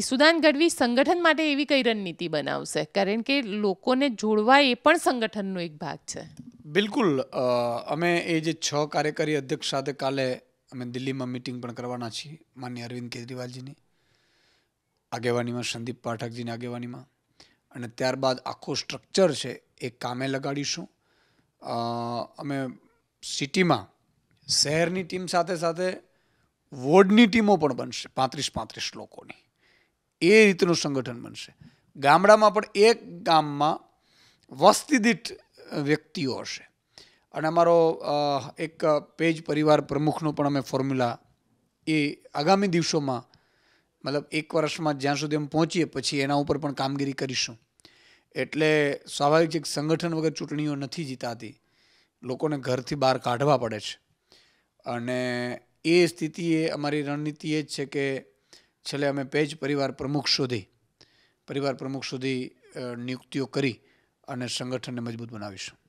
ઈસુદાન ગઢવી સંગઠન માટે એવી કઈ રણનીતિ બનાવશે કારણ કે લોકોને જોડવા એ પણ સંગઠનનો એક ભાગ છે બિલકુલ અમે એ જે છ કાર્યકારી અધ્યક્ષ સાથે કાલે અમે દિલ્હીમાં મિટિંગ પણ કરવાના છીએ માન્ય અરવિંદ કેજરીવાલજીની આગેવાનીમાં સંદીપ પાઠકજીની આગેવાનીમાં અને ત્યારબાદ આખું સ્ટ્રક્ચર છે એ કામે લગાડીશું અમે સિટીમાં શહેરની ટીમ સાથે સાથે વોર્ડની ટીમો પણ બનશે પાંત્રીસ પાંત્રીસ લોકોની એ રીતનું સંગઠન બનશે ગામડામાં પણ એક ગામમાં વસ્તીદીઠ વ્યક્તિઓ હશે અને અમારો એક પેજ પરિવાર પ્રમુખનો પણ અમે ફોર્મ્યુલા એ આગામી દિવસોમાં મતલબ એક વર્ષમાં જ્યાં સુધી અમે પહોંચીએ પછી એના ઉપર પણ કામગીરી કરીશું એટલે સ્વાભાવિક છે કે સંગઠન વગર ચૂંટણીઓ નથી જીતાતી લોકોને ઘરથી બહાર કાઢવા પડે છે અને એ સ્થિતિ એ અમારી રણનીતિ એ જ છે કે છેલ્લે અમે પેજ પરિવાર પ્રમુખ શોધી પરિવાર પ્રમુખ સુધી નિયુક્તિઓ કરી અને સંગઠનને મજબૂત બનાવીશું